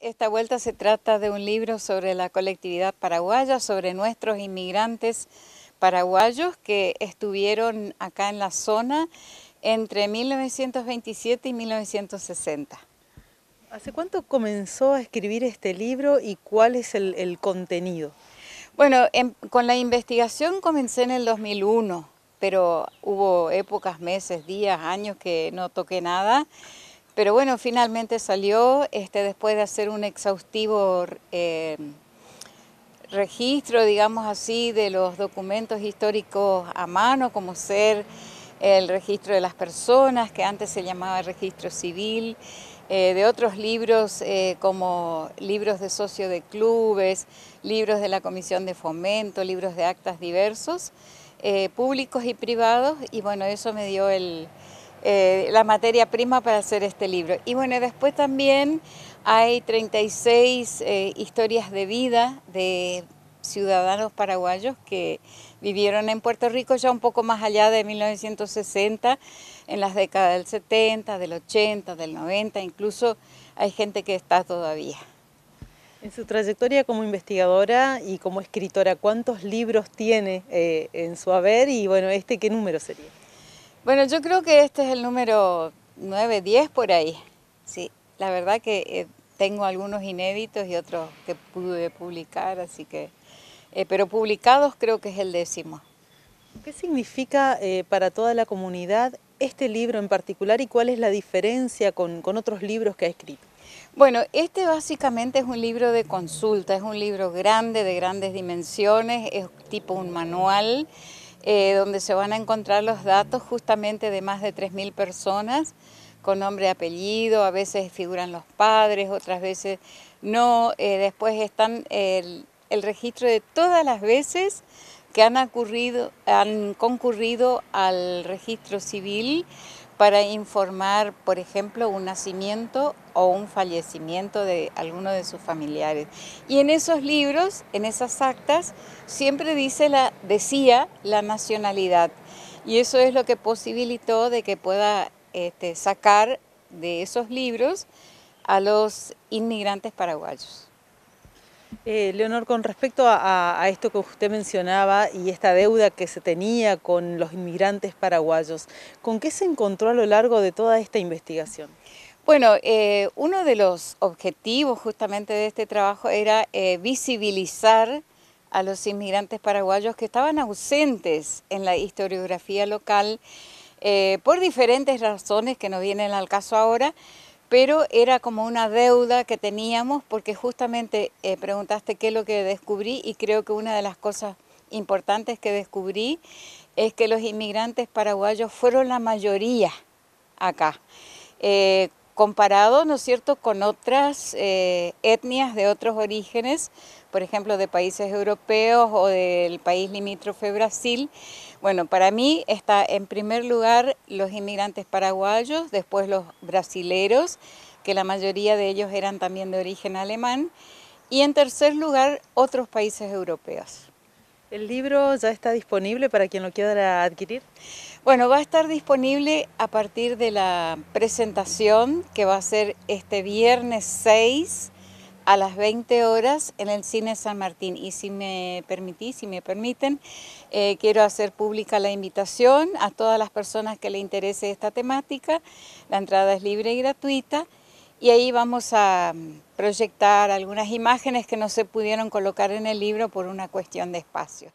Esta vuelta se trata de un libro sobre la colectividad paraguaya, sobre nuestros inmigrantes paraguayos que estuvieron acá en la zona entre 1927 y 1960. ¿Hace cuánto comenzó a escribir este libro y cuál es el, contenido? Bueno, em, con la investigación comencé en el 2001, pero hubo épocas, meses, días, años que no toqué nada. Pero bueno, finalmente salió este, después de hacer un exhaustivo eh, registro, digamos así, de los documentos históricos a mano, como ser el registro de las personas, que antes se llamaba registro civil, eh, de otros libros eh, como libros de socio de clubes, libros de la Comisión de Fomento, libros de actas diversos, públicos y privados, y bueno, eso me dio el, eh, la materia prima para hacer este libro. Y bueno, después también hay 36 eh, historias de vida de ciudadanos paraguayos que vivieron en Puerto Rico ya un poco más allá de 1960, en las décadas del 70, del 80, del 90, incluso hay gente que está todavía. En su trayectoria como investigadora y como escritora, ¿cuántos libros tiene eh, en su haber? Y bueno, ¿este qué número sería? Bueno, yo creo que este es el número 9, 10 por ahí. Sí, la verdad que eh, tengo algunos inéditos y otros que pude publicar, así que... Eh, pero publicados creo que es el décimo. ¿Qué significa eh, para toda la comunidad este libro en particular y cuál es la diferencia con, con otros libros que ha escrito? Bueno, este básicamente es un libro de consulta, es un libro grande, de grandes dimensiones, es tipo un manual eh, donde se van a encontrar los datos justamente de más de 3.000 personas con nombre y apellido, a veces figuran los padres, otras veces no. Eh, después están el, registro de todas las veces que han, han concurrido al registro civil para informar, por ejemplo, un nacimiento o un fallecimiento de alguno de sus familiares. Y en esos libros, en esas actas, siempre dice la, decía la nacionalidad. Y eso es lo que posibilitó de que pueda este, sacar de esos libros a los inmigrantes paraguayos. Eh, Leonor, con respecto a, esto que usted mencionaba y esta deuda que se tenía con los inmigrantes paraguayos, ¿con qué se encontró a lo largo de toda esta investigación? Bueno, eh, uno de los objetivos justamente de este trabajo era eh, visibilizar a los inmigrantes paraguayos que estaban ausentes en la historiografía local por diferentes razones que no vienen al caso ahora, pero era como una deuda que teníamos porque justamente eh, preguntaste qué es lo que descubrí y creo que una de las cosas importantes que descubrí es que los inmigrantes paraguayos fueron la mayoría acá. Eh, comparado, ¿no es cierto?, con otras eh, etnias de otros orígenes, por ejemplo, de países europeos o del país limítrofe Brasil. Bueno, para mí está en primer lugar los inmigrantes paraguayos, después los brasileros, que la mayoría de ellos eran también de origen alemán, y en tercer lugar otros países europeos. ¿El libro ya está disponible para quien lo quiera adquirir? Bueno, va a estar disponible a partir de la presentación que va a ser este viernes 6 a las 20 horas en el Cine San Martín. Y si me permitís, si me permiten, eh, quiero hacer pública la invitación a todas las personas que le interese esta temática. La entrada es libre y gratuita y ahí vamos a mm, proyectar algunas imágenes que no se pudieron colocar en el libro por una cuestión de espacio.